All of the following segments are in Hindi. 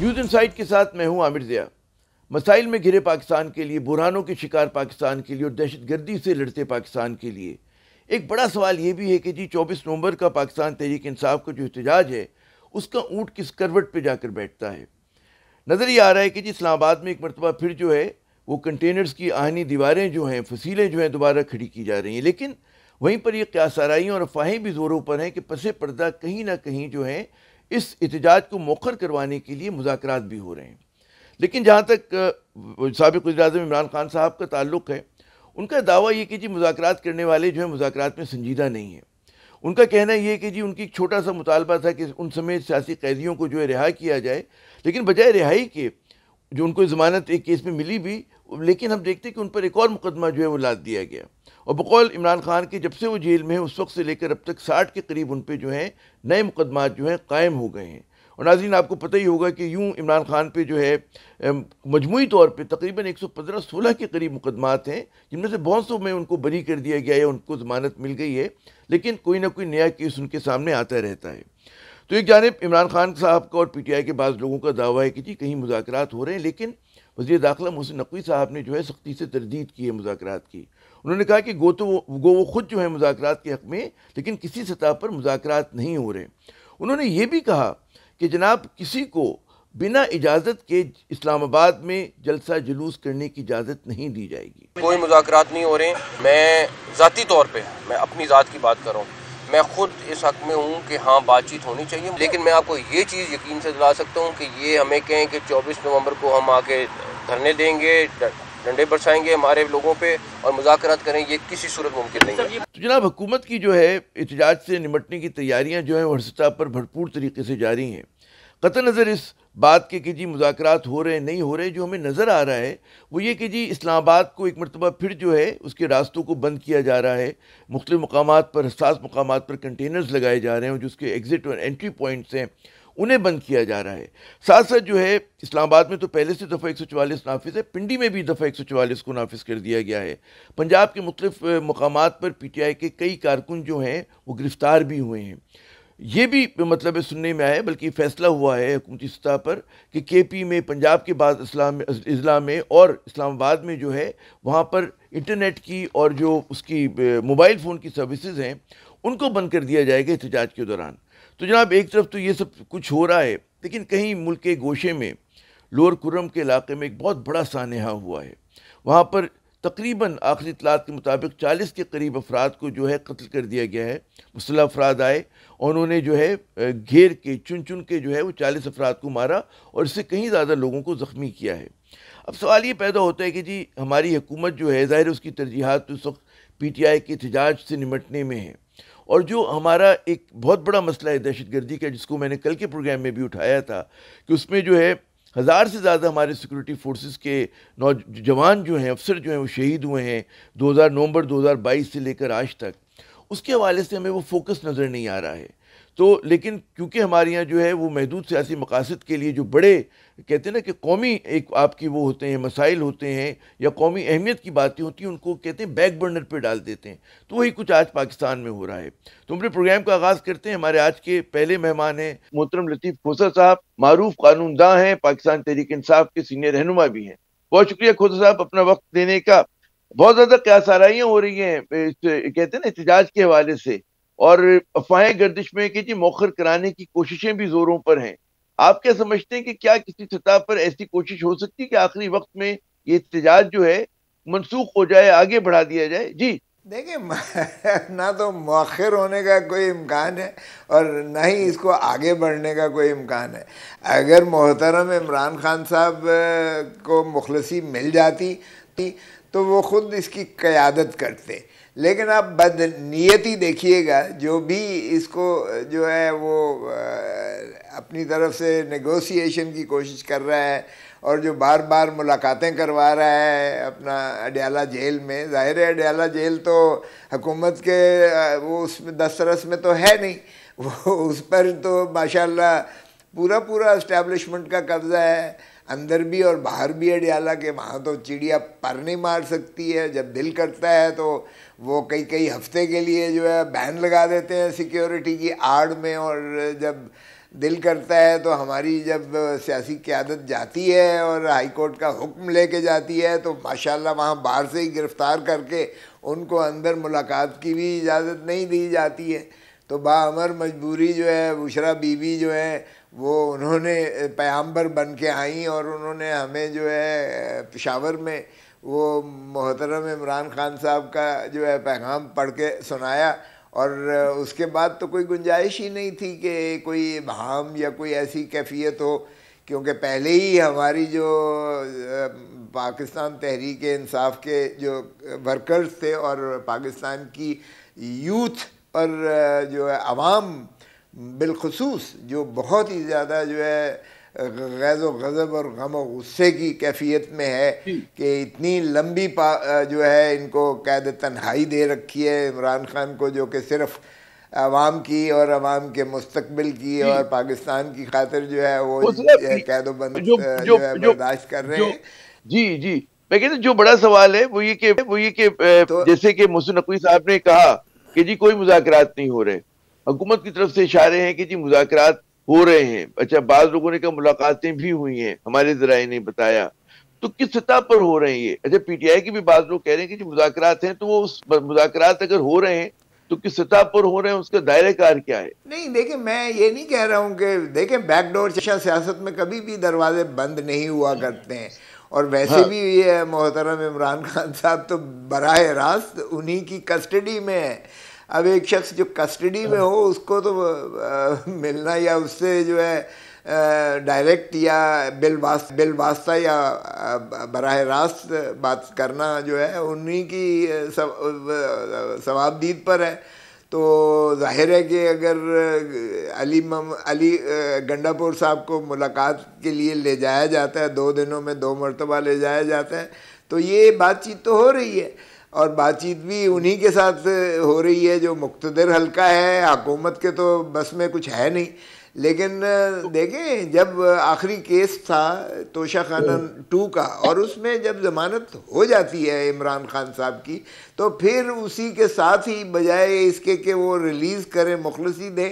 यूथ इनसाइट के साथ मैं हूं आमिर ज़िया मसाइल में घिरे पाकिस्तान के लिए बुरहानों के शिकार पाकिस्तान के लिए और दहशत गर्दी से लड़ते पाकिस्तान के लिए एक बड़ा सवाल ये भी है कि जी चौबीस नवंबर का पाकिस्तान तहरीक इंसाफ का जो एहतजाज है उसका ऊँट किस करवट पर जाकर बैठता है नज़र ये आ रहा है कि जी इस्लामाबाद में एक मरतबा फिर जो है वो कंटेनर्स की आहनी दीवारें जो हैं फसीलें जो हैं दोबारा खड़ी की जा रही हैं लेकिन वहीं पर ये क्यासाराइयों और अफवाहें भी ज़ोरों पर हैं कि पसे पर्दा कहीं ना कहीं जो हैं इस एहतजाज को मौखर करवाने के लिए मुजाकर भी हो रहे हैं लेकिन जहाँ तक सबक वजी इमरान खान साहब का ताल्लुक है उनका दावा ये कि जी मुजाकर करने वाले जो है मुजाकर में संजीदा नहीं है उनका कहना यह है कि जी उनकी एक छोटा सा मुतालबा था कि उन समय सियासी कैदियों को जो है रिहा किया जाए लेकिन बजाय रिहाई के जो उनको ज़मानत एक केस में मिली भी लेकिन हम देखते हैं कि उन पर एक और मुकदमा जो है वो लाद दिया गया और बकौल इमरान खान के जब से वो जेल में है उस वक्त से लेकर अब तक साठ के करीब उन पर जो हैं नए मुकदमा जो हैं कायम हो गए हैं और नाजीन आपको पता ही होगा कि यूँ इमरान खान पर जो है मजमू तौर एक तकरीबन पंद्रह सोलह के करीब मुकदमात हैं जिनमें से बहुत सौ में उनको बरी कर दिया गया है उनको ज़मानत मिल गई है लेकिन कोई ना कोई नया केस उनके सामने आता रहता है तो एक जानब इमरान खान साहब का और पी टी आई के बाद लोगों का दावा है कि जी कहीं मुजाकर हो रहे हैं लेकिन वजी दाखिला मोहसिन नकवी साहब ने जो है सख्ती से तरदीद की है मुजाकर की उन्होंने कहा कि गो तो वो गो वो खुद जो है मुजाकर के हक़ में लेकिन किसी सतह पर मुजाकर नहीं हो रहे उन्होंने ये भी कहा कि जनाब किसी को बिना इजाज़त के इस्लामाबाद में जलसा जुलूस करने की इजाज़त नहीं दी जाएगी कोई मुजाकर नहीं हो रहे मैं ज़ाती तौर पर मैं अपनी ज़ात की बात कर रहा हूँ मैं खुद इस हक में हूँ कि हाँ बातचीत होनी चाहिए लेकिन मैं आपको ये चीज़ यकीन से दिला सकता हूँ कि ये हमें कहें कि 24 नवंबर को हम आके धरने देंगे डंडे बरसाएंगे हमारे लोगों पे और मुजाकरत करें ये किसी सूरत मुमकिन नहीं है तो जनाब हुकूमत की जो है एहतजाज से निमटने की तैयारियाँ जो हैं वह सतह पर भरपूर तरीके से जारी हैं कत नज़र इस बात के कि जी मुजाकर हो रहे नहीं हो रहे जो हमें नज़र आ रहा है वो ये कि जी इस्लामाबाद को एक मरतबा फिर जो है उसके रास्तों को बंद किया जा रहा है मुख्तु मकाम पर हसास मकाम पर कंटेनर्स लगाए जा रहे हैं जिसके एग्ज़िट और एंट्री पॉइंट्स हैं उन्हें बंद किया जा रहा है साथ साथ जो है इस्लामाबाद में तो पहले से दफ़ा एक सौ चवालीस नाफिज है पिंडी में भी दफ़ा एक सौ चवालीस को नाफिज कर दिया गया है पंजाब के मुख्तफ मकाम पर पी टी आई के कई कारकुन जो हैं वो गिरफ़्तार भी हुए हैं ये भी मतलब सुनने में आया बल्कि फैसला हुआ है हुकूमती सतह पर कि के पी में पंजाब के बाद इस्लाम अजला में और इस्लामाबाद में जो है वहाँ पर इंटरनेट की और जो उसकी मोबाइल फ़ोन की सर्विसेज हैं उनको बंद कर दिया जाएगा एहतजाज के दौरान तो जनाब एक तरफ तो ये सब कुछ हो रहा है लेकिन कहीं मुल्क के गोशे में लोअर कुरम के इलाके में एक बहुत बड़ा सानहा हुआ है वहाँ पर तकरीबन आखिरी इतलात के मुताबिक चालीस के करीब अफराद को जो है कत्ल कर दिया गया है मुसल अफराद आए और उन्होंने जो है घेर के चुन चुन के जो है वो चालीस अफराद को मारा और इससे कहीं ज़्यादा लोगों को ज़ख्मी किया है अब सवाल ये पैदा होता है कि जी हमारी हुकूमत जो है ज़ाहिर उसकी तरजीहत तो उस वक्त पी टी आई के एहतजाज से निमटने में है और जो हमारा एक बहुत बड़ा मसला है दहशत गर्दी का जिसको मैंने कल के प्रोग्राम में भी उठाया था कि उसमें जो है हज़ार से ज़्यादा हमारे सिक्योरिटी फोर्सेस के नौजवान जो हैं अफसर जो हैं वो शहीद हुए हैं 2000 नवंबर 2022 से लेकर आज तक उसके हवाले से हमें वो फोकस नज़र नहीं आ रहा है तो लेकिन क्योंकि हमारे यहाँ जो है वो महदूद सियासी मकासद के लिए जो बड़े कहते हैं ना कि कौमी एक आपकी वो होते हैं मसाइल होते हैं या कौमी अहमियत की बातें होती हैं उनको कहते हैं बैक बर्नर पर डाल देते हैं तो वही कुछ आज पाकिस्तान में हो रहा है तो हमने प्रोग्राम का आगाज़ करते हैं हमारे आज के पहले मेहमान हैं मोहतरम लतीफ़ खोसा साहब मरूफ कानूनदा हैं पाकिस्तान तहरीक इंसाफ के सीनियर रहनुमा भी हैं बहुत शुक्रिया खोसा साहब अपना वक्त देने का बहुत ज़्यादा क्या साराइयाँ हो रही हैं कहते हैं ना एहत के हवाले से और अफवाहें गर्दिश में कि जी मौखर कराने की कोशिशें भी जोरों पर हैं आप क्या समझते हैं कि क्या किसी सतह पर ऐसी कोशिश हो सकती है कि आखिरी वक्त में ये एहतजाज जो है मनसूख हो जाए आगे बढ़ा दिया जाए जी देखिए ना तो मौखर होने का कोई इम्कान है और ना ही इसको आगे बढ़ने का कोई इम्कान है अगर मोहतरम इमरान खान साहब को मुखलसी मिल जाती तो वो ख़ुद इसकी क़्यादत करते लेकिन आप बदनीयती देखिएगा जो भी इसको जो है वो अपनी तरफ से नेगोशिएशन की कोशिश कर रहा है और जो बार बार मुलाकातें करवा रहा है अपना अडयाला जेल में ज़ाहिर है अडयाला जेल तो हुकूमत के वो उस दस्तरस में तो है नहीं वो उस पर तो माशाल्लाह पूरा पूरा इस्टेब्लिशमेंट का कब्ज़ा है अंदर भी और बाहर भी अडयाला के वहाँ तो चिड़िया पर नहीं मार सकती है जब दिल करता है तो वो कई कई हफ्ते के लिए जो है बैन लगा देते हैं सिक्योरिटी की आड़ में और जब दिल करता है तो हमारी जब सियासी क्यादत जाती है और हाई कोर्ट का हुक्म लेके जाती है तो माशाल्लाह वहाँ बाहर से ही गिरफ़्तार करके उनको अंदर मुलाकात की भी इजाज़त नहीं दी जाती है तो बामर मजबूरी जो है बुशरा बीवी जो है वो उन्होंने पैम्बर बन के आई और उन्होंने हमें जो है पेशावर में वो मोहतरम इमरान खान साहब का जो है पैगाम पढ़ के सुनाया और उसके बाद तो कोई गुंजाइश ही नहीं थी कि कोई भाम या कोई ऐसी कैफियत हो क्योंकि पहले ही हमारी जो पाकिस्तान तहरीक इंसाफ के जो वर्कर्स थे और पाकिस्तान की यूथ और जो है आवाम बिलखसूस जो बहुत ही ज़्यादा जो है गैज़ व गज़ब और गम व गुस्से की कैफियत में है कि इतनी लंबी जो है इनको कैद तन्हाई दे रखी है इमरान खान को जो कि सिर्फ़ आवाम की और आवाम के मुस्तबिल की और पाकिस्तान की खातिर जो है वो कैदो बंद जो, जो, जो है बर्दाश्त कर रहे हैं जी जी मैं जो बड़ा सवाल है वो ये कि वो ये कि तो, जैसे कि मुहसिन नकवी साहब ने कहा कि जी कोई मुजाकरात नहीं हो रहे हुकूमत की तरफ से इशारे हैं कि जी मुजाकरात हो रहे हैं अच्छा बाद लोगों ने कहा मुलाकातें भी हुई हैं हमारे जराये ने बताया तो किस सतह पर हो रहे हैं ये अच्छा पीटीआई की भी बाद लोग कह रहे हैं कि जो मुजाकरात हैं तो वो उस मुजाकरात अगर हो रहे हैं तो किस सतह पर हो रहे हैं उसका दायरे कार क्या है नहीं देखिए मैं ये नहीं कह रहा हूँ कि देखें बैकडोर चशा सियासत में कभी भी दरवाजे बंद नहीं हुआ करते हैं और वैसे हाँ। भी ये मोहतरम इमरान खान साहब तो बरह रास्त उन्हीं की कस्टडी में है अब एक शख्स जो कस्टडी में हो उसको तो आ, मिलना या उससे जो है डायरेक्ट या बिल बिल वास्ता या बरह रास्त बात करना जो है उन्हीं की सवाबदीद पर है तो जाहिर है कि अगर अली मम अली गंडापुर साहब को मुलाकात के लिए ले जाया जाता है दो दिनों में दो मरतबा ले जाया जाता है तो ये बातचीत तो हो रही है और बातचीत भी उन्हीं के साथ हो रही है जो मुख्तर हल्का है हकूमत के तो बस में कुछ है नहीं लेकिन देखें जब आखिरी केस था तोशा खाना हम्म। टू का और उसमें जब ज़मानत हो जाती है इमरान खान साहब की तो फिर उसी के साथ ही बजाय इसके कि वो रिलीज़ करें मुखलसी दें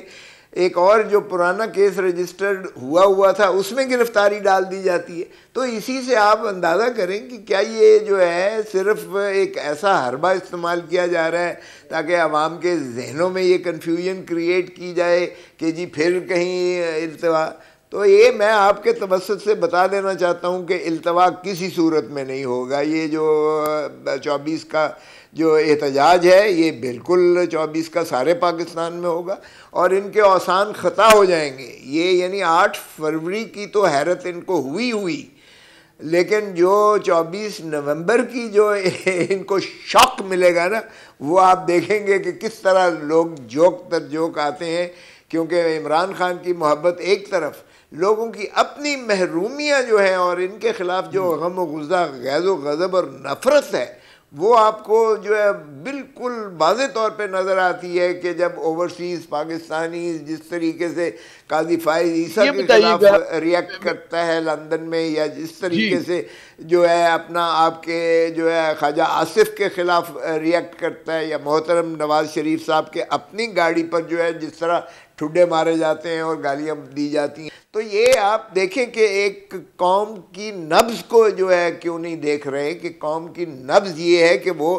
एक और जो पुराना केस रजिस्टर्ड हुआ हुआ था उसमें गिरफ्तारी डाल दी जाती है तो इसी से आप अंदाज़ा करें कि क्या ये जो है सिर्फ एक ऐसा हरबा इस्तेमाल किया जा रहा है ताकि आवाम के जहनों में ये कन्फ्यूजन क्रिएट की जाए कि जी फिर कहीं इल्तवा तो ये मैं आपके तबस से बता देना चाहता हूँ कि अल्तवा किसी सूरत में नहीं होगा ये जो चौबीस का जो एहतजाज है ये बिल्कुल चौबीस का सारे पाकिस्तान में होगा और इनके औसान ख़ता हो जाएंगे ये यानी आठ फरवरी की तो हैरत इनको हुई हुई लेकिन जो 24 नवंबर की जो इनको शॉक मिलेगा ना वो आप देखेंगे कि किस तरह लोग जोक तर जोक आते हैं क्योंकि इमरान खान की मोहब्बत एक तरफ लोगों की अपनी महरूमियाँ जो हैं और इनके ख़िलाफ़ जो गम गुज़ा गैज़ व गज़ब और नफ़रत है वो आपको जो है बिल्कुल वाज तौर पे नज़र आती है कि जब ओवरसीज़ पाकिस्तानी जिस तरीके से काजी फायद ईसा के खिलाफ रिएक्ट करता है लंदन में या जिस तरीके से जो है अपना आपके जो है ख्वाजा आसिफ के ख़िलाफ़ रिएक्ट करता है या मोहतरम नवाज़ शरीफ साहब के अपनी गाड़ी पर जो है जिस तरह ठुड्डे मारे जाते हैं और गालियाँ दी जाती हैं तो ये आप देखें कि एक कौम की नब्ज को जो है क्यों नहीं देख रहे कि कौम की नब्ज ये है कि वो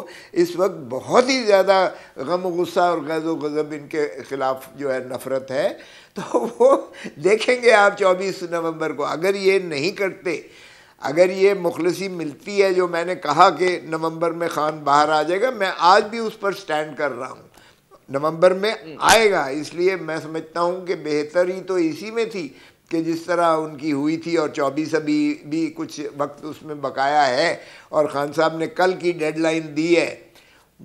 इस वक्त बहुत ही ज़्यादा गम गुस्सा और गज़ो गज़ब इनके ख़िलाफ़ जो है नफ़रत है तो वो देखेंगे आप 24 नवंबर को अगर ये नहीं करते अगर ये मुखलसी मिलती है जो मैंने कहा कि नवंबर में खान बाहर आ जाएगा मैं आज भी उस पर स्टैंड कर रहा हूँ नवंबर में आएगा इसलिए मैं समझता हूँ कि बेहतरी तो इसी में थी कि जिस तरह उनकी हुई थी और चौबीस अभी भी कुछ वक्त उसमें बकाया है और ख़ान साहब ने कल की डेडलाइन दी है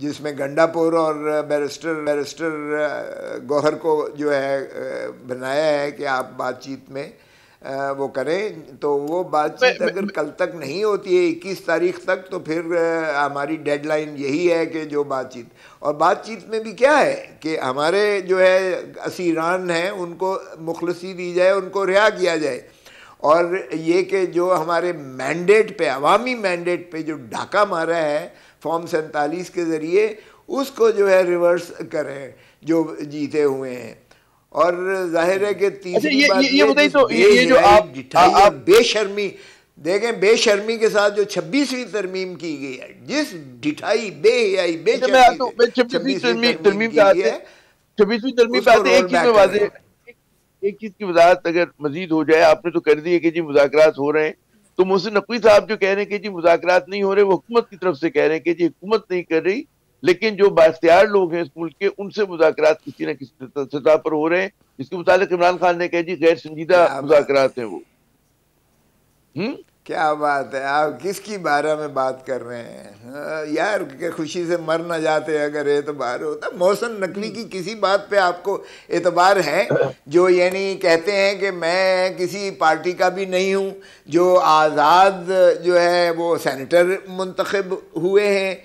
जिसमें गंडापुर और बैरिस्टर बैरिस्टर गौहर को जो है बनाया है कि आप बातचीत में वो करें तो वो बातचीत अगर कल तक नहीं होती है इक्कीस तारीख तक तो फिर हमारी डेडलाइन यही है कि जो बातचीत और बातचीत में भी क्या है कि हमारे जो है असीरान हैं उनको मुखलसी दी जाए उनको रिहा किया जाए और ये कि जो हमारे मैंडेट पे अवामी मैंडेट पे जो ढाका मारा है फॉर्म सैंतालीस के ज़रिए उसको जो है रिवर्स करें जो जीते हुए हैं और जाहिर है कि अच्छा, तीसरी ये, बात ये, ये, तो ये, जो आप, आप बेशर्मी देखें बेशर्मी के साथ जो छब्बीसवीं तरमीम की गई है जिस डिठाई बेहयाई अच्छा, छब्बीसवीं तरमीम पे एक चीज में वाजे एक चीज की वजाहत अगर मजीद हो जाए आपने तो कर दी है कि जी मुजाकर हो रहे हैं तो मोहसिन नकवी साहब जो कह रहे हैं कि जी मुजाकर नहीं हो रहे वो हुकूमत की तरफ से कह रहे हैं कि जी हुकूमत नहीं कर रही लेकिन जो बाख्तियार लोग हैं इस मुल्क के उनसे मुजाकर किसी ना किसी सतह पर हो रहे हैं इसके मुताबिक इमरान खान ने कहा जी गैर संजीदा मुजाकर हैं वो हम्म क्या बात है आप किसकी बारे में बात कर रहे हैं हाँ, यार के खुशी से मर ना जाते अगर एतबार होता मौसम नकली की किसी बात पे आपको एतबार है जो यानी कहते हैं कि मैं किसी पार्टी का भी नहीं हूँ जो आज़ाद जो है वो सेनेटर मंतखब हुए हैं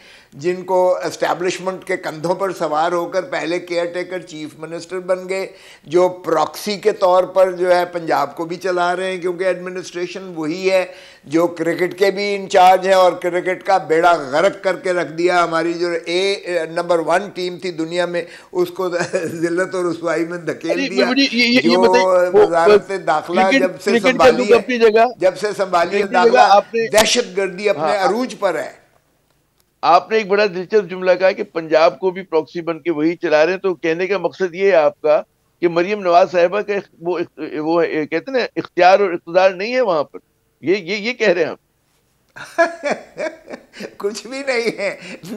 जिनको एस्टेब्लिशमेंट के कंधों पर सवार होकर पहले केयर टेकर चीफ मिनिस्टर बन गए जो प्रॉक्सी के तौर पर जो है पंजाब को भी चला रहे हैं क्योंकि एडमिनिस्ट्रेशन वही है जो क्रिकेट के भी इंचार्ज है और क्रिकेट का बेड़ा गर्क करके रख दिया हमारी जो ए नंबर वन टीम थी दुनिया में उसको जिल्लत और रसवाई में धकेल दिया जो वजारत दाखिला जब से संभाली जब से संभाली दाखिला दहशत गर्दी अपने हाँ, अरूज पर है आपने एक बड़ा दिलचस्प जुमला कहा कि पंजाब को भी प्रॉक्सी बन के वही चला रहे हैं तो कहने का मकसद ये है आपका कि मरियम नवाज साहिबा का वो वो कहते हैं इख्तियार और इकतदार नहीं है वहां पर ये ये ये कह रहे हैं आप कुछ भी नहीं है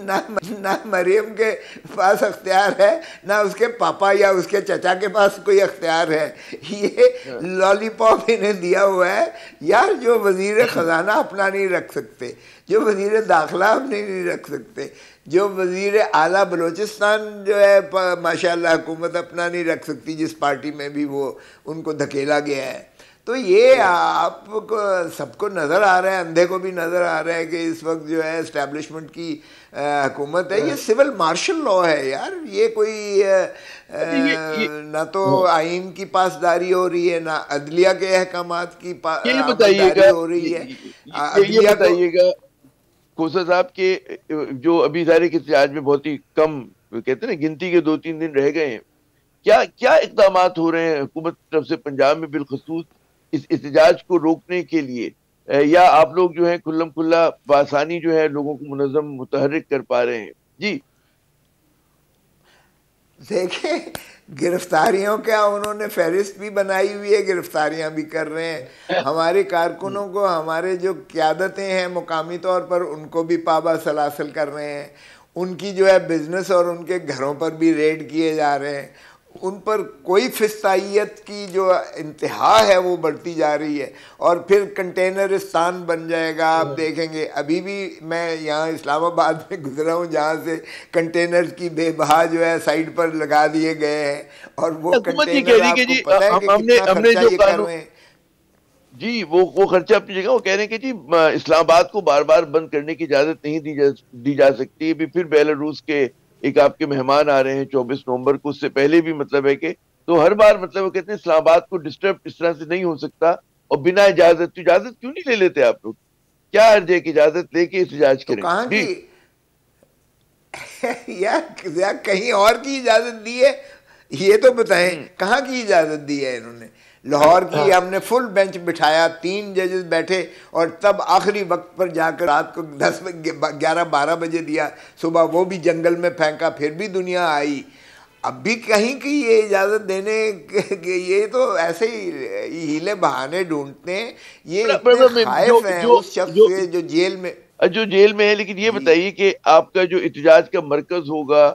ना ना मरियम के पास अख्तियार है ना उसके पापा या उसके चचा के पास कोई अख्तियार है ये लॉलीपॉप इन्हें दिया हुआ है यार जो वजीर ख़जाना अपना नहीं रख सकते जो वजीर दाखला अपने नहीं रख सकते जो वजीर आला बलोचिस्तान जो है माशा हुकूमत अपना नहीं रख सकती जिस पार्टी में भी वो उनको धकेला गया है तो ये आपको सबको नज़र आ रहा है अंधे को भी नज़र आ रहा है कि इस वक्त जो है इस्टेब्लिशमेंट की हुकूमत है ये सिविल मार्शल लॉ है यार ये कोई ना तो आइन की पासदारी हो रही है ना अदलिया के अहकाम की पासदारी हो रही है अदलिया बताइएगा कोसा साहब के जो अभी सारे के आज में बहुत ही कम कहते हैं ना गिनती के दो तीन दिन रह गए हैं क्या क्या इकदाम हो रहे हैं हुकूमत तरफ से पंजाब में बिलखसूस इस एहतजाज को रोकने के लिए या आप लोग जो है खुल्लम खुल्ला बासानी जो है लोगों को मुनजम मुतहरक कर पा रहे हैं जी देखिए गिरफ्तारियों क्या उन्होंने फहरिस्त भी बनाई हुई है गिरफ्तारियां भी कर रहे हैं हमारे कारकुनों को हमारे जो क्यादतें हैं मुकामी तौर पर उनको भी पाबा सलासल कर रहे हैं उनकी जो है बिजनेस और उनके घरों पर भी रेड किए जा रहे हैं उन पर कोई फिसाइत की जो इंतहा है वो बढ़ती जा रही है और फिर कंटेनर स्थान बन जाएगा आप हम्म। देखेंगे अभी भी मैं यहाँ इस्लामाबाद में गुजरा हूँ जहाँ से कंटेनर की बेबहा जो है साइड पर लगा दिए गए हैं और वो तो कंटेनर जी वो वो खर्चा अपनी जगह वो कह रहे हैं कि जी इस्लामाबाद को बार बार बंद करने की इजाजत नहीं दी जा दी जा सकती फिर बेलारूस के एक आपके मेहमान आ रहे हैं चौबीस नवंबर को उससे पहले भी मतलब है कि तो हर बार मतलब वो कहते हैं इस्लामाबाद को डिस्टर्ब इस तरह से नहीं हो सकता और बिना इजाजत तो इजाजत क्यों नहीं ले लेते आप लोग क्या अर्ज है कि इजाजत लेके इस इजाज तो करें या, या कहीं और की इजाजत दी है ये तो बताएं हम्म। कहाँ की इजाजत दी है इन्होंने लाहौर की हाँ। हमने फुल बेंच बिठाया तीन जजेस बैठे और तब आखिरी वक्त पर जाकर रात को दस ग्यारह बारह बजे दिया सुबह वो भी जंगल में फेंका फिर भी दुनिया आई अब भी कहीं की ये इजाज़त देने के ये तो ऐसे ही हीले बहाने ढूंढते हैं ये जो, हैं जो, उस शख्स जो, जो जेल में जो जेल में है लेकिन ये बताइए कि आपका जो इतजाज का मरकज होगा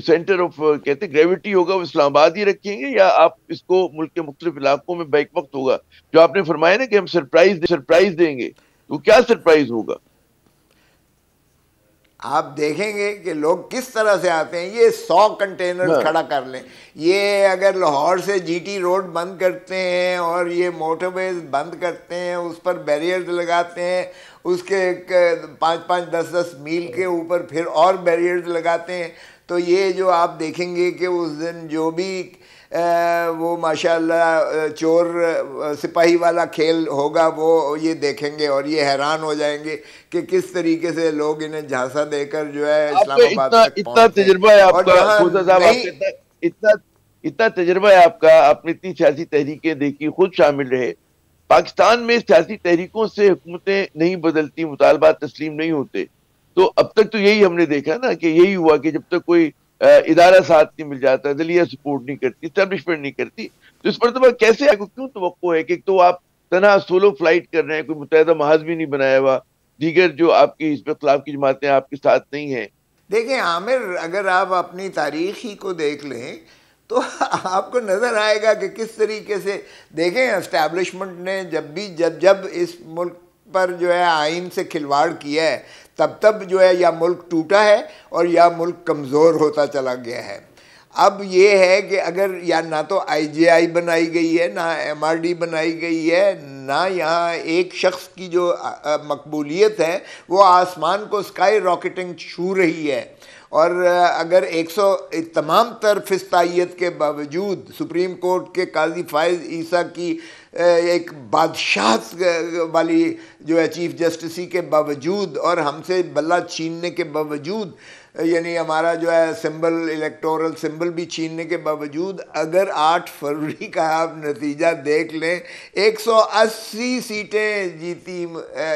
सेंटर ऑफ uh, कहते ग्रेविटी होगा वो इस्लामाबाद ही रखेंगे या आप इसको मुल्क के मुख्तलिफ इलाकों में बैक वक्त होगा जो आपने फरमाया ना कि हम सरप्राइज दे, सरप्राइज देंगे तो क्या सरप्राइज होगा आप देखेंगे कि लोग किस तरह से आते हैं ये सौ कंटेनर हाँ। खड़ा कर लें ये अगर लाहौर से जीटी रोड बंद करते हैं और ये मोटरवेज बंद करते हैं उस पर बैरियर्स लगाते हैं उसके पाँच पाँच दस दस मील के ऊपर फिर और बैरियर्स लगाते हैं तो ये जो आप देखेंगे कि उस दिन जो भी वो माशाल्लाह चोर सिपाही वाला खेल होगा वो ये देखेंगे और ये हैरान हो जाएंगे कि किस तरीके से लोग इन्हें झांसा देकर जो है इस्लामाबाद इतना, तजुर्बा है इतना, इतना इतना तजर्बा है आपका आपने इतनी सियासी तहरीकें देखी खुद शामिल रहे पाकिस्तान में सियासी तहरीकों से हुकूमतें नहीं बदलती मुतालबा तस्लीम नहीं होते तो अब तक तो यही हमने देखा ना कि यही हुआ कि जब तक कोई इदारा साथ नहीं मिल जाता दलिया सपोर्ट नहीं करती स्टैब्लिशमेंट नहीं करती तो इस तो कैसे आपको क्यों तो है कि तो आप तना सोलो फ्लाइट कर रहे हैं कोई मुतहदा महाज भी नहीं बनाया हुआ दीगर जो आपकी पर खिलाफ की जमातें आपके साथ नहीं है देखें आमिर अगर आप अपनी तारीख ही को देख लें तो आपको नज़र आएगा कि किस तरीके से देखें इस्टेब्लिशमेंट ने जब भी जब जब इस मुल्क पर जो है आइन से खिलवाड़ किया है तब तब जो है यह मुल्क टूटा है और यह मुल्क कमज़ोर होता चला गया है अब ये है कि अगर या ना तो आईजीआई बनाई गई है ना एमआरडी बनाई गई है ना यहाँ एक शख्स की जो मकबूलियत है वो आसमान को स्काई रॉकेटिंग छू रही है और अगर 100 तमाम तर फिस्ताइत के बावजूद सुप्रीम कोर्ट के काजी फायज ईसा की एक बादशाह वाली जो है चीफ जस्टिस के बावजूद और हमसे बल्ला छीनने के बावजूद यानी हमारा जो है सिंबल इलेक्टोरल सिंबल भी छीनने के बावजूद अगर 8 फरवरी का आप नतीजा देख लें 180 सीटें जीती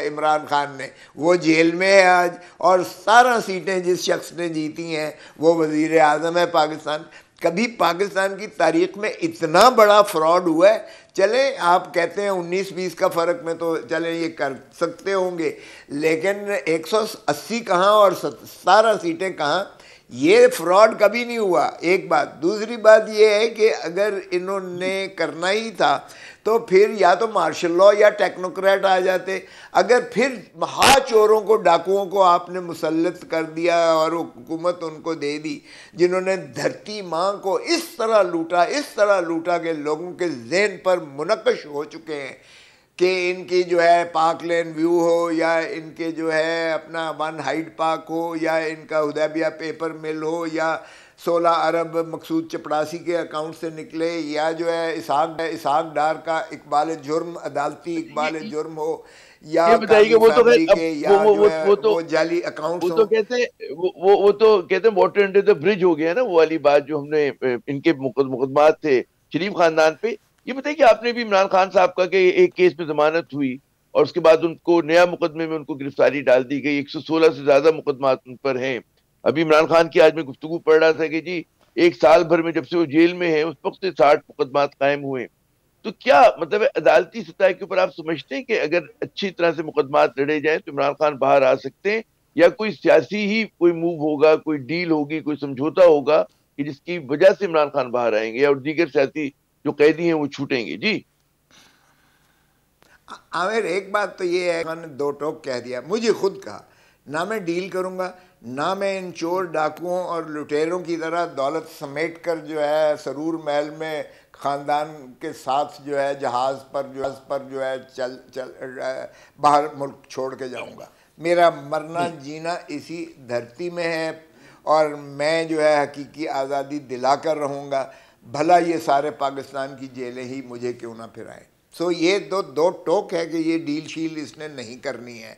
इमरान खान ने वो जेल में है आज और सारा सीटें जिस शख्स ने जीती हैं वो वज़ी अजम है पाकिस्तान कभी पाकिस्तान की तारीख में इतना बड़ा फ्रॉड हुआ है चले आप कहते हैं 19-20 का फ़र्क में तो चले ये कर सकते होंगे लेकिन 180 कहाँ और सतारह सीटें कहाँ ये फ्रॉड कभी नहीं हुआ एक बात दूसरी बात ये है कि अगर इन्होंने करना ही था तो फिर या तो मार्शल लॉ या टेक्नोक्रेट आ जाते अगर फिर महा चोरों को डाकुओं को आपने मुसलत कर दिया और हुकूमत उनको दे दी जिन्होंने धरती माँ को इस तरह लूटा इस तरह लूटा के लोगों के जहन पर मुनकश हो चुके हैं कि इनकी जो है पार्क लैंड व्यू हो या इनके जो है अपना वन हाइट पार्क हो या इनका उदैबिया पेपर मिल हो या सोलह अरब मकसूद चपड़ासी के अकाउंट से निकले या जो है इसहाक इसहाक डार का इकबाल जुर्म अदालती इकबाल जुर्म हो या बताइए वो तो या वो, वो, वो, तो वो जाली अकाउंट वो तो कहते वो वो तो कहते हैं वाटर द तो ब्रिज हो गया ना वो वाली बात जो हमने इनके मुकदमात थे शरीफ खानदान पे ये बताइए कि आपने भी इमरान खान साहब का के एक केस में जमानत हुई और उसके बाद उनको नया मुकदमे में उनको गिरफ्तारी डाल दी गई 116 से ज्यादा मुकदमा उन पर हैं अभी इमरान खान की आज में गुफ्तु पड़ रहा था कि जी एक साल भर में जब से वो जेल में है उस वक्त से साठ मुकदमा कायम हुए तो क्या मतलब अदालती सतह के ऊपर आप समझते हैं कि अगर अच्छी तरह से मुकदमा लड़े जाए तो इमरान खान बाहर आ सकते हैं या कोई सियासी ही कोई मूव होगा कोई डील होगी कोई समझौता होगा कि जिसकी वजह से इमरान खान बाहर आएंगे और दीगर सियासी जो कैदी हैं वो छूटेंगे जी आमिर एक बात तो ये है मैंने दो टोक कह दिया मुझे खुद कहा ना मैं डील करूंगा ना मैं इन चोर डाकुओं और लुटेरों की तरह दौलत समेट कर जो है सरूर महल में ख़ानदान के साथ जो है जहाज़ पर जो पर जो है चल चल बाहर मुल्क छोड़ के जाऊँगा मेरा मरना हम्म। जीना इसी धरती में है और मैं जो है हकीकी आज़ादी दिलाकर रहूँगा भला ये सारे पाकिस्तान की जेलें ही मुझे क्यों ना फिराएं सो so ये दो दो टोक है कि ये डील शील इसने नहीं करनी है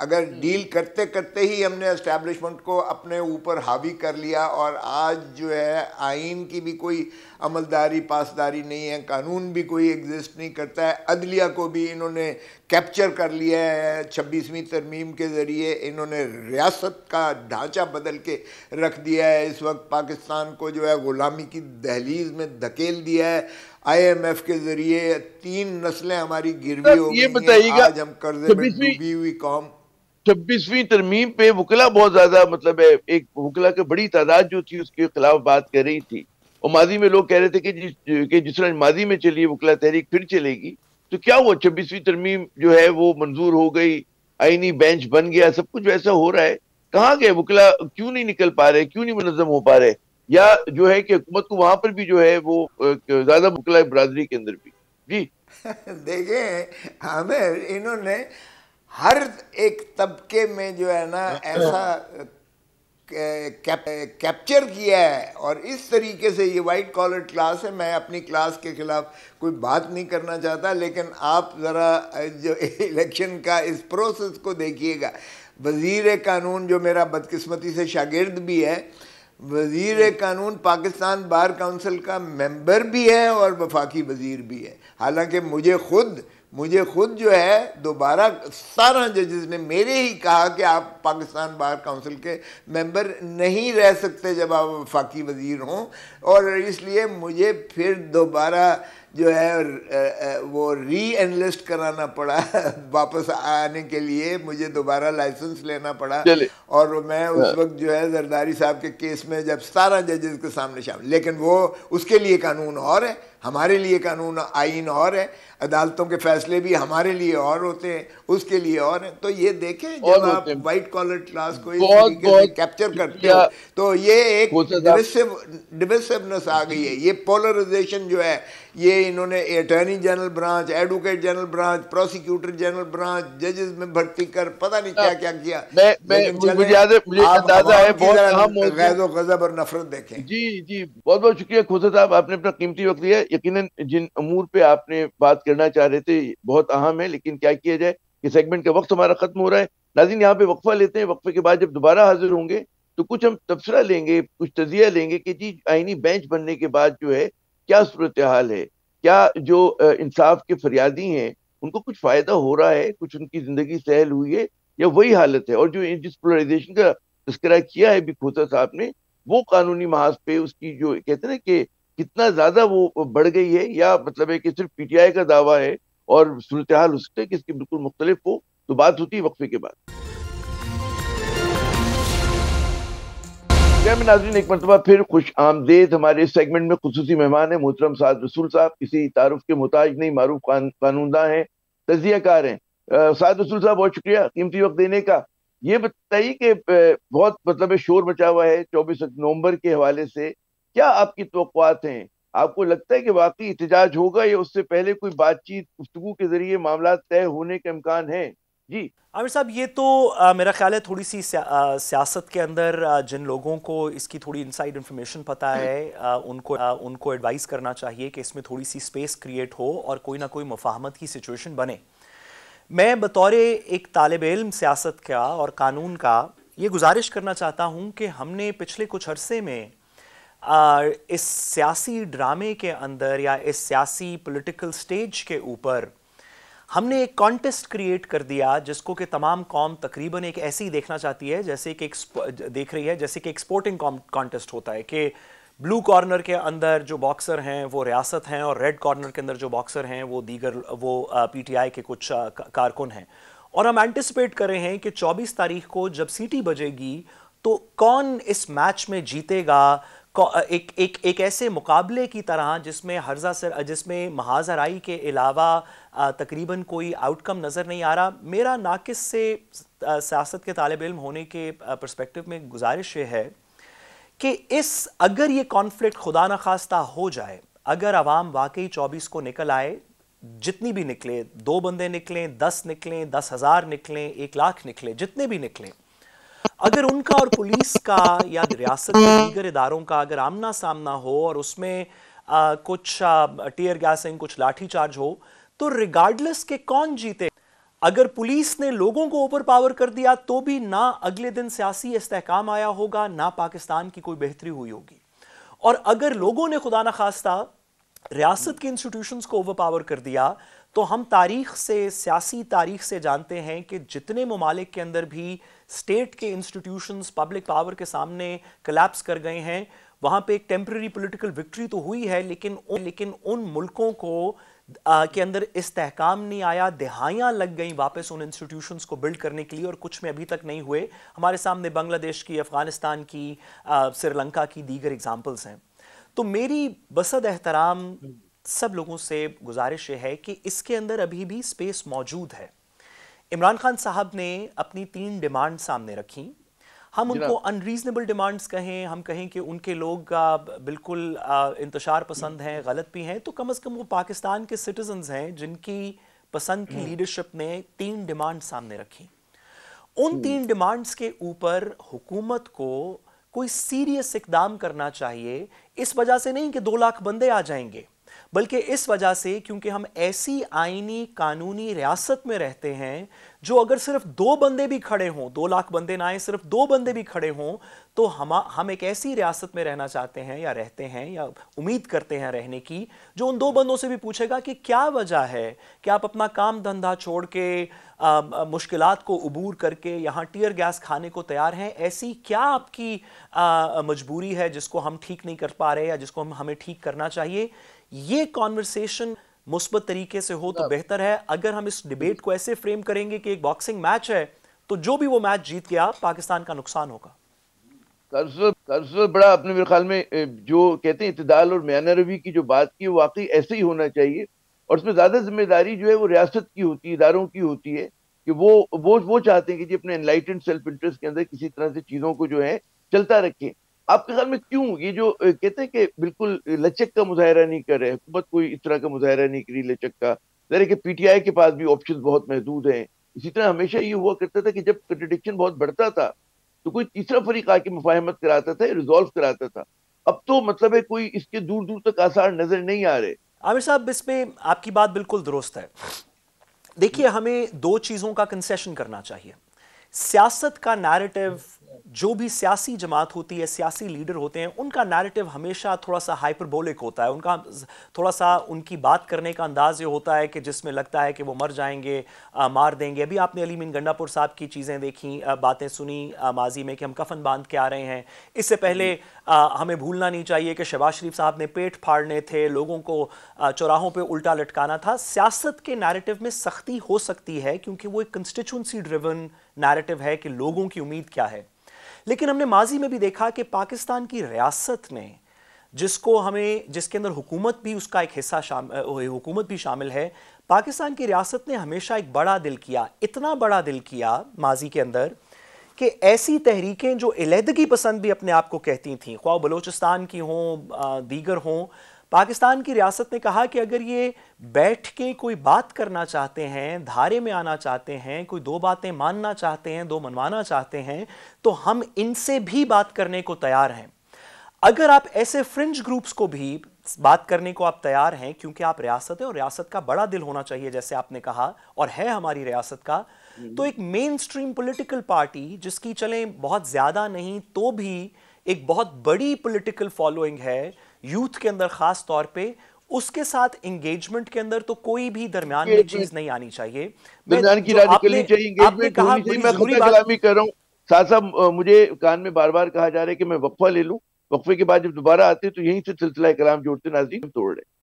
अगर डील करते करते ही हमने एस्टेब्लिशमेंट को अपने ऊपर हावी कर लिया और आज जो है आइन की भी कोई अमलदारी पासदारी नहीं है कानून भी कोई एग्जिस्ट नहीं करता है अदलिया को भी इन्होंने कैप्चर कर लिया है छब्बीसवीं तरमीम के ज़रिए इन्होंने रियासत का ढांचा बदल के रख दिया है इस वक्त पाकिस्तान को जो है ग़ुलामी की दहलीज में धकेल दिया है आईएमएफ के जरिए तीन नस्लें हमारी गिरवी हो ये बताइएगा आज हम कर्ज में डूबी हुई कौम छब्बीसवीं तरमीम पे वकला बहुत ज्यादा मतलब है एक वकला की बड़ी तादाद जो थी उसके खिलाफ बात कर रही थी और माजी में लोग कह रहे थे कि जिस कि जिस तरह माजी में चली वकला तहरीक फिर चलेगी तो क्या हुआ छब्बीसवीं तरमीम जो है वो मंजूर हो गई आईनी बेंच बन गया सब कुछ वैसा हो रहा है कहाँ गए वकला क्यों नहीं निकल पा रहे क्यों नहीं मुनजम हो पा रहे या जो है कि हुकूमत को वहां पर भी जो है वो ज्यादा मुकला बरादरी के अंदर भी जी देखे हमें इन्होंने हर एक तबके में जो है ना अच्छा। ऐसा कैप, कैप्चर किया है और इस तरीके से ये वाइट कॉलर क्लास है मैं अपनी क्लास के खिलाफ कोई बात नहीं करना चाहता लेकिन आप ज़रा जो इलेक्शन का इस प्रोसेस को देखिएगा वज़ीर कानून जो मेरा बदकिस्मती से शागिर्द भी है वजीर कानून पाकिस्तान बार काउंसिल का मेंबर भी है और वफाकी वजीर भी है हालांकि मुझे खुद मुझे खुद जो है दोबारा सारा जजेस ने मेरे ही कहा कि आप पाकिस्तान बार काउंसिल के मेंबर नहीं रह सकते जब आप वफाकी वजीर हों और इसलिए मुझे फिर दोबारा जो है वो री एनलिस्ट कराना पड़ा वापस आने के लिए मुझे दोबारा लाइसेंस लेना पड़ा और मैं उस हाँ। वक्त जो है जरदारी साहब के केस में जब सतारह जजेस के सामने शामिल लेकिन वो उसके लिए कानून और है हमारे लिए कानून आइन और है अदालतों के फैसले भी हमारे लिए और होते हैं उसके लिए और हैं तो ये देखें जब आप वाइट कॉलर क्लास को इस तरीके से कैप्चर करते हो तो ये एक डिविसिवनेस आ गई है ये पोलराइजेशन जो है ये इन्होंने attorney general branch advocate general branch prosecutor general branch जजेस में भर्ती कर पता नहीं क्या क्या किया नफरत देखे जी जी बहुत बहुत शुक्रिया खुशा साहब आपने अपना कीमती वक्त लिया यकीन जिन अमूर पे आपने बात करना चाह रहे थे बहुत अहम है लेकिन क्या किया जाए कि सेगमेंट का वक्त हमारा खत्म हो रहा है नाजिन यहाँ पे वक्फा लेते हैं वक्फे के बाद जब दोबारा हाजिर होंगे तो कुछ हम तबसरा लेंगे कुछ तजिया लेंगे कि जी आईनी बेंच बनने के बाद जो है क्या सूरत हाल है क्या जो इंसाफ के फरियादी हैं उनको कुछ फायदा हो रहा है कुछ उनकी जिंदगी सहल हुई है या वही हालत है और जो जिस पोलराइजेशन का तस्करा किया है बिखोसा साहब ने वो कानूनी महाज पे उसकी जो कहते हैं ना कि कितना ज्यादा वो बढ़ गई है या मतलब है कि सिर्फ पीटीआई का दावा है और सूरत हाल उसके सकता बिल्कुल मुख्तलिफ हो तो बात होती है वक्फे के बाद प्रोग्राम नाजरीन एक मरतबा फिर खुश आमदेद हमारे सेगमेंट में खसूस मेहमान है मोहतरम साद रसूल साहब किसी तारुफ के मुताज नहीं मारूफ कानूनदा हैं तजियाकार हैं साद रसूल साहब बहुत शुक्रिया कीमती वक्त देने का ये बताइए कि बहुत मतलब शोर मचा हुआ है चौबीस नवंबर के हवाले से क्या आपकी तो हैं आपको लगता है कि वाकई एहतजाज होगा या उससे पहले कोई बातचीत गुफ्तु के जरिए मामला तय होने का इम्कान है जी आमिर साहब ये तो आ, मेरा ख्याल है थोड़ी सी सिया, आ, सियासत के अंदर आ, जिन लोगों को इसकी थोड़ी इनसाइड इन्फॉर्मेशन पता है आ, उनको आ, उनको एडवाइस करना चाहिए कि इसमें थोड़ी सी स्पेस क्रिएट हो और कोई ना कोई मुफाहमत की सिचुएशन बने मैं बतौर एक तालब इम सियासत का और कानून का ये गुजारिश करना चाहता हूँ कि हमने पिछले कुछ अरसे में आ, इस सियासी ड्रामे के अंदर या इस सियासी पॉलिटिकल स्टेज के ऊपर हमने एक कॉन्टेस्ट क्रिएट कर दिया जिसको कि तमाम कॉम तकरीबन एक ऐसी देखना चाहती है जैसे कि देख रही है जैसे कि एक स्पोर्टिंग कॉन्टेस्ट होता है कि ब्लू कॉर्नर के अंदर जो बॉक्सर हैं वो रियासत हैं और रेड कॉर्नर के अंदर जो बॉक्सर हैं वो दीगर वो पीटीआई के कुछ कारकुन हैं और हम एंटिसिपेट कर रहे हैं कि 24 तारीख को जब सीटी बजेगी तो कौन इस मैच में जीतेगा एक एक एक ऐसे मुकाबले की तरह जिसमें हर्जा सर जिसमें महाजराई के अलावा तकरीबन कोई आउटकम नज़र नहीं आ रहा मेरा नाकिस से सियासत के तालब इल्म होने के परस्पेक्टिव में गुजारिश ये है कि इस अगर ये कॉन्फ्लिक्ट खुदा न खास्ता हो जाए अगर आवाम वाकई चौबीस को निकल आए जितनी भी निकले दो बंदे निकलें दस निकलें दस हज़ार निकलें एक लाख निकलें जितने भी निकलें अगर उनका और पुलिस का या रियासत के दीगर इदारों का अगर आमना सामना हो और उसमें आ, कुछ टीयर गैसिंग कुछ लाठीचार्ज हो तो रिगार्डलेस के कौन जीते अगर पुलिस ने लोगों को ओवर पावर कर दिया तो भी ना अगले दिन सियासी इस्तेकाम आया होगा ना पाकिस्तान की कोई बेहतरी हुई होगी और अगर लोगों ने खुदा न खास्ता रियासत के इंस्टीट्यूशंस को ओवर पावर कर दिया तो हम तारीख से सियासी तारीख से जानते हैं कि जितने ममालिक के अंदर भी स्टेट के इंस्टीट्यूशंस पब्लिक पावर के सामने कलेप्स कर गए हैं वहाँ पे एक टेम्प्रेरी पॉलिटिकल विक्ट्री तो हुई है लेकिन लेकिन उन मुल्कों को आ, के अंदर इस्तेकाम नहीं आया दहाइयाँ लग गई वापस उन इंस्टीट्यूशंस को बिल्ड करने के लिए और कुछ में अभी तक नहीं हुए हमारे सामने बांग्लादेश की अफ़गानिस्तान की श्रीलंका की दीगर एग्जाम्पल्स हैं तो मेरी बसद एहतराम हम्म। सब लोगों से गुजारिश है कि इसके अंदर अभी भी स्पेस मौजूद है इमरान खान साहब ने अपनी तीन डिमांड सामने रखी हम उनको अनरीजनेबल डिमांड्स कहें हम कहें कि उनके लोग बिल्कुल इंतशार पसंद हैं गलत भी हैं तो कम अज़ कम वो पाकिस्तान के सिटीजन हैं जिनकी पसंद की लीडरशिप ने तीन डिमांड सामने रखी उन तीन डिमांड्स के ऊपर हुकूमत को कोई सीरियस इकदाम करना चाहिए इस वजह से नहीं कि दो लाख बंदे आ जाएंगे बल्कि इस वजह से क्योंकि हम ऐसी आइनी कानूनी रियासत में रहते हैं जो अगर सिर्फ दो बंदे भी खड़े हों दो लाख बंदे ना आए सिर्फ दो बंदे भी खड़े हों तो हम हम एक ऐसी रियासत में रहना चाहते हैं या रहते हैं या उम्मीद करते हैं रहने की जो उन दो बंदों से भी पूछेगा कि क्या वजह है कि आप अपना काम धंधा छोड़ के मुश्किल को उबूर करके यहाँ टीयर गैस खाने को तैयार हैं ऐसी क्या आपकी मजबूरी है जिसको हम ठीक नहीं कर पा रहे या जिसको हम हमें ठीक करना चाहिए ये कॉन्वर्सेशन मुस्बत तरीके से हो तो बेहतर है अगर हम इस डिबेट को ऐसे फ्रेम करेंगे कि एक बॉक्सिंग मैच है तो जो भी वो मैच जीत गया पाकिस्तान का नुकसान होगा बड़ा अपने मेरे ख्याल में जो कहते हैं इतदाल और मैन रवी की जो बात की वाकई ऐसे ही होना चाहिए और उसमें ज़्यादा जिम्मेदारी जो है वो रियासत की होती है इदारों की होती है कि वो वो वो चाहते हैं कि जी अपने सेल्फ इंटरेस्ट के अंदर किसी तरह से चीज़ों को जो है चलता रखें आपके ख्याल में क्यों ये जो कहते हैं कि बिल्कुल लचक का मुजाहरा नहीं कर रहे हुकूमत कोई इस तरह का मुजाहरा नहीं करी लचक का जरा कि पीटीआई के पास भी ऑप्शन बहुत महदूद हैं इसी तरह हमेशा ये हुआ करता था कि जब कंट्रडिक्शन बहुत बढ़ता था तो कोई तीसरा फरीक आके मुफाहमत कराता था रिजोल्व कराता था अब तो मतलब है कोई इसके दूर दूर तक आसार नजर नहीं आ रहे आमिर साहब इसमें आपकी बात बिल्कुल दुरुस्त है देखिए हमें दो चीज़ों का कंसेशन करना चाहिए सियासत का नैरेटिव जो भी सियासी जमात होती है सियासी लीडर होते हैं उनका नैरेटिव हमेशा थोड़ा सा हाइपरबोलिक होता है उनका थोड़ा सा उनकी बात करने का अंदाज ये होता है कि जिसमें लगता है कि वो मर जाएंगे आ, मार देंगे अभी आपने अली मीन गंडापुर साहब की चीज़ें देखी बातें सुनी आ, माजी में कि हम कफन बांध के आ रहे हैं इससे पहले आ, हमें भूलना नहीं चाहिए कि शहबाज शरीफ साहब ने पेट फाड़ने थे लोगों को चौराहों पर उल्टा लटकाना था सियासत के नैरेटिव में सख्ती हो सकती है क्योंकि वो एक कंस्टिट्यूंसी ड्रिवन नैरेटिव है कि लोगों की उम्मीद क्या है लेकिन हमने माजी में भी देखा कि पाकिस्तान की रियासत ने जिसको हमें जिसके अंदर हुकूमत भी उसका एक हिस्सा शाम हुकूमत भी शामिल है पाकिस्तान की रियासत ने हमेशा एक बड़ा दिल किया इतना बड़ा दिल किया माजी के अंदर कि ऐसी तहरीकें जो इलेदगी पसंद भी अपने आप को कहती थी ख्वा बलोचिस्तान की हों दीगर हों पाकिस्तान की रियासत ने कहा कि अगर ये बैठ के कोई बात करना चाहते हैं धारे में आना चाहते हैं कोई दो बातें मानना चाहते हैं दो मनवाना चाहते हैं तो हम इनसे भी बात करने को तैयार हैं अगर आप ऐसे फ्रिंज ग्रुप्स को भी बात करने को आप तैयार हैं क्योंकि आप रियासत हैं और रियासत का बड़ा दिल होना चाहिए जैसे आपने कहा और है हमारी रियासत का हम्म। तो एक मेन स्ट्रीम पोलिटिकल पार्टी जिसकी चले बहुत ज़्यादा नहीं तो भी एक बहुत बड़ी पोलिटिकल फॉलोइंग है यूथ के अंदर खास तौर पे उसके साथ एंगेजमेंट के अंदर तो कोई भी दरमियान में चीज नहीं आनी चाहिए की चाहिए मैं मुझे कान में बार बार कहा जा रहा है कि मैं वक्फा ले लू वक्फे के बाद जब दोबारा आते तो यहीं से सिलसिला कलाम जोड़ते नाजी तोड़ रहे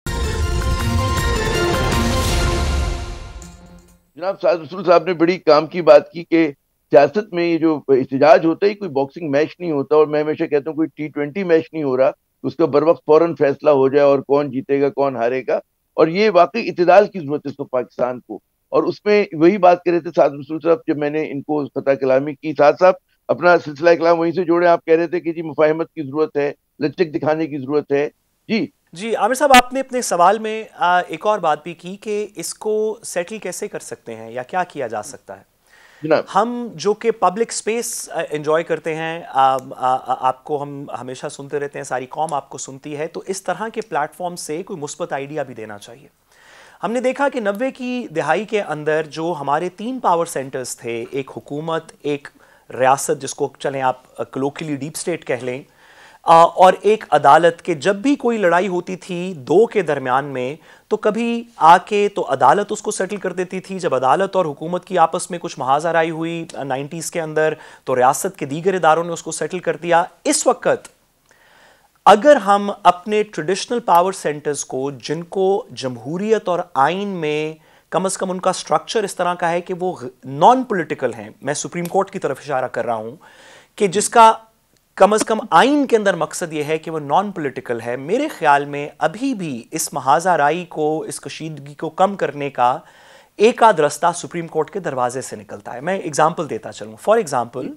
जनाब साज रसूल साहब ने बड़ी काम की बात की कि सियासत में ये जो एहतजाज होता है कोई बॉक्सिंग मैच नहीं होता और मैं हमेशा कहता हूँ कोई टी ट्वेंटी मैच नहीं हो रहा उसका बर वक्त फौरन फैसला हो जाए और कौन जीतेगा कौन हारेगा और ये वाकई इतदाल की जरूरत है इसको पाकिस्तान को और उसमें वही बात कर रहे थे साथ मसूद साहब जब मैंने इनको फतह कलामी की साथ साथ अपना सिलसिला कलाम वहीं से जोड़े आप कह रहे थे कि जी मुफाहमत की जरूरत है लचक दिखाने की जरूरत है जी जी आमिर साहब आपने अपने सवाल में एक और बात भी की कि इसको सेटल कैसे कर सकते हैं या क्या किया जा सकता है हम जो कि पब्लिक स्पेस एंजॉय करते हैं आ, आ, आ, आपको हम हमेशा सुनते रहते हैं सारी कॉम आपको सुनती है तो इस तरह के प्लेटफॉर्म से कोई मुस्बत आइडिया भी देना चाहिए हमने देखा कि नब्बे की दिहाई के अंदर जो हमारे तीन पावर सेंटर्स थे एक हुकूमत एक रियासत जिसको चलें आप क्लोकली डीप स्टेट कह लें और एक अदालत के जब भी कोई लड़ाई होती थी दो के दरमियान में तो कभी आके तो अदालत उसको सेटल कर देती थी जब अदालत और हुकूमत की आपस में कुछ महाजराई हुई नाइन्टीज़ के अंदर तो रियासत के दीगर इदारों ने उसको सेटल कर दिया इस वक्त अगर हम अपने ट्रेडिशनल पावर सेंटर्स को जिनको जमहूरियत और आइन में कम अज़ कम उनका स्ट्रक्चर इस तरह का है कि वो नॉन पॉलिटिकल हैं मैं सुप्रीम कोर्ट की तरफ इशारा कर रहा हूँ कि जिसका कम अज़ कम आइन के अंदर मकसद ये है कि वो नॉन पॉलिटिकल है मेरे ख्याल में अभी भी इस महाजा राई को इस कशीदगी को कम करने का एक आध रास्ता सुप्रीम कोर्ट के दरवाजे से निकलता है मैं एग्जाम्पल देता चलूँ फॉर एग्ज़ाम्पल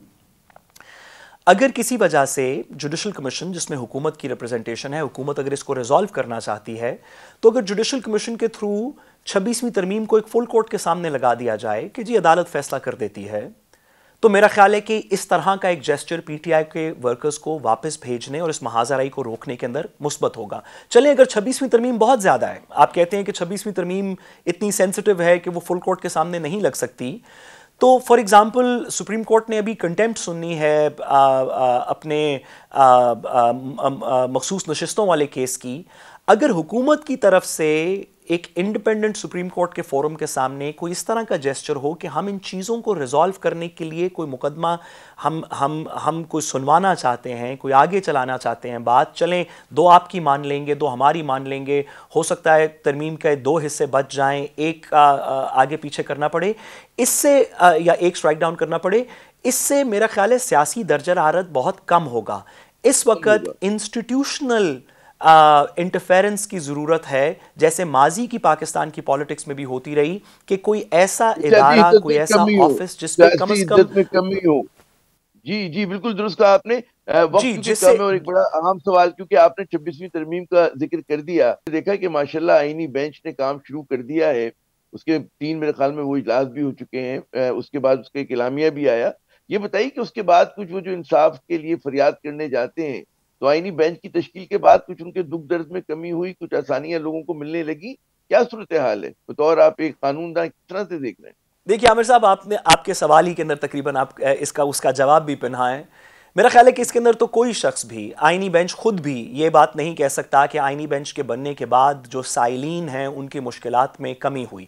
अगर किसी वजह से जुडिशल कमीशन जिसमें हुकूमत की रिप्रेजेंटेशन है हुकूमत अगर इसको रिजॉल्व करना चाहती है तो अगर जुडिशल कमीशन के थ्रू छब्बीसवीं तरमीम को एक फुल कोर्ट के सामने लगा दिया जाए कि जी अदालत फैसला कर देती है तो मेरा ख्याल है कि इस तरह का एक जेस्चर पीटीआई के वर्कर्स को वापस भेजने और इस महाजराई को रोकने के अंदर मुस्बत होगा चलें अगर 26वीं तरमीम बहुत ज़्यादा है आप कहते हैं कि 26वीं तरमीम इतनी सेंसिटिव है कि वो फुल कोर्ट के सामने नहीं लग सकती तो फॉर एग्ज़ाम्पल सुप्रीम कोर्ट ने अभी कंटेम्प्ट सुननी है आ, आ, अपने मखसूस नशस्तों वाले केस की अगर हुकूमत की तरफ से एक इंडिपेंडेंट सुप्रीम कोर्ट के फोरम के सामने कोई इस तरह का जेस्चर हो कि हम इन चीज़ों को रिजॉल्व करने के लिए कोई मुकदमा हम हम हम कोई सुनवाना चाहते हैं कोई आगे चलाना चाहते हैं बात चलें दो आपकी मान लेंगे दो हमारी मान लेंगे हो सकता है तरमीम के दो हिस्से बच जाएं एक आ, आ, आगे पीछे करना पड़े इससे आ, या एक स्ट्राइक डाउन करना पड़े इससे मेरा ख्याल है सियासी दर्जा हारत बहुत कम होगा इस वक्त इंस्टीट्यूशनल इंटरफेरेंस की ज़रूरत है जैसे माजी की पाकिस्तान की पॉलिटिक्स में भी होती रही कि कोई ऐसा इदारा कोई ऐसा ऑफिस जिसमें कम से कम कमी हो जी जी बिल्कुल दुरुस्त कहा आपने वक्त जी, और एक बड़ा अहम सवाल क्योंकि आपने छब्बीसवीं तरमीम का जिक्र कर दिया देखा कि माशाल्लाह आईनी बेंच ने काम शुरू कर दिया है उसके तीन मेरे ख्याल में वो इजलास भी हो चुके हैं उसके बाद उसके इलामिया भी आया ये बताइए कि उसके बाद कुछ वो जो इंसाफ के लिए फरियाद करने जाते हैं तो आईनी बेंच की तश्ल के बाद कुछ उनके दुख दर्द में कमी हुई कुछ आसानियां लोगों को मिलने लगी क्या सूरत हाल है बतौर आप एक कानूनदान किस तरह से देख रहे हैं देखिए आमिर साहब आपने आपके सवाल ही के अंदर तकरीबन आप इसका उसका जवाब भी पिन्हा है मेरा ख्याल है कि इसके अंदर तो कोई शख्स भी आईनी बेंच खुद भी ये बात नहीं कह सकता कि आईनी बेंच के बनने के बाद जो साइलिन हैं उनकी मुश्किल में कमी हुई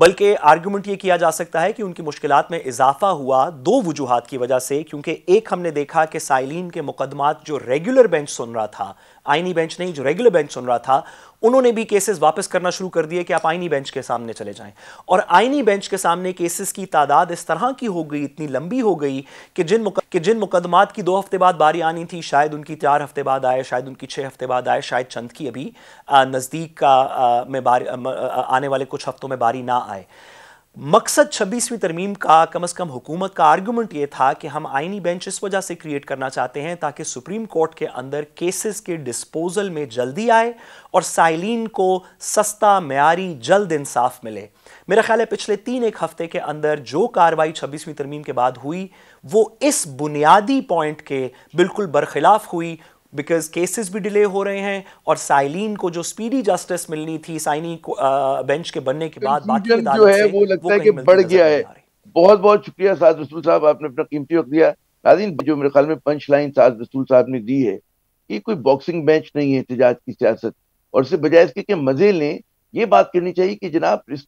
बल्कि आर्ग्यूमेंट ये किया जा सकता है कि उनकी मुश्किल में इजाफा हुआ दो वजूहत की वजह से क्योंकि एक हमने देखा कि साइलिन के मुकदमात जो रेगुलर बेंच सुन रहा था आइनी बेंच नहीं जो रेगुलर बेंच सुन रहा था उन्होंने भी केसेस वापस करना शुरू कर दिए कि आप आइनी बेंच के सामने चले जाएं और आइनी बेंच के सामने केसेस की तादाद इस तरह की हो गई इतनी लंबी हो गई कि जिन मुक, कि जिन मुकदमात की दो हफ्ते बाद बारी आनी थी शायद उनकी चार हफ्ते बाद आए शायद उनकी छः हफ्ते बाद आए शायद चंद की अभी नज़दीक का आ, में बारी आ, आने वाले कुछ हफ्तों में बारी ना आए मकसद छब्बीसवीं तरमीम का कम अज़ कम हुकूमत का आर्गूमेंट ये था कि हम आइनी बेंच इस वजह से क्रिएट करना चाहते हैं ताकि सुप्रीम कोर्ट के अंदर केसेस के डिस्पोजल में जल्दी आए और साइलिन को सस्ता मैारी जल्द इंसाफ मिले मेरा ख्याल है पिछले तीन एक हफ्ते के अंदर जो कार्रवाई छब्बीसवीं तरमीम के बाद हुई वो इस बुनियादी पॉइंट के बिल्कुल बरखिलाफ हुई बिकॉज केसेस भी डिले हो रहे हैं और साइलिन को जो स्पीडी जस्टिस मिलनी थी साइनी को बेंच के बनने के बाद बाकी जो है वो लगता है कि बढ़ गया है बहुत बहुत शुक्रिया साज रसूल साहब आपने अपना कीमती वक्त दिया नाजीन जो मेरे ख्याल में पंच लाइन साज रसूल साहब ने दी है ये कोई बॉक्सिंग बेंच नहीं है एहतजाज की सियासत और इससे बजाय इसके कि मजे लें ये बात करनी चाहिए कि जनाब इस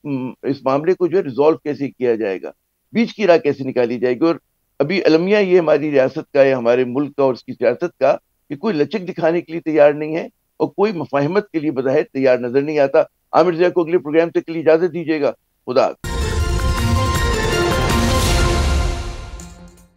इस मामले को जो है रिजोल्व कैसे किया जाएगा बीच की राह कैसे निकाली जाएगी और अभी अलमिया ये हमारी रियासत का है हमारे मुल्क का और इसकी सियासत का कि कोई लचक दिखाने के लिए तैयार नहीं है और कोई मुफाहमत के लिए बजाय तैयार नजर नहीं आता आमिर जया को अगले प्रोग्राम तक के लिए इजाजत दीजिएगा खुदा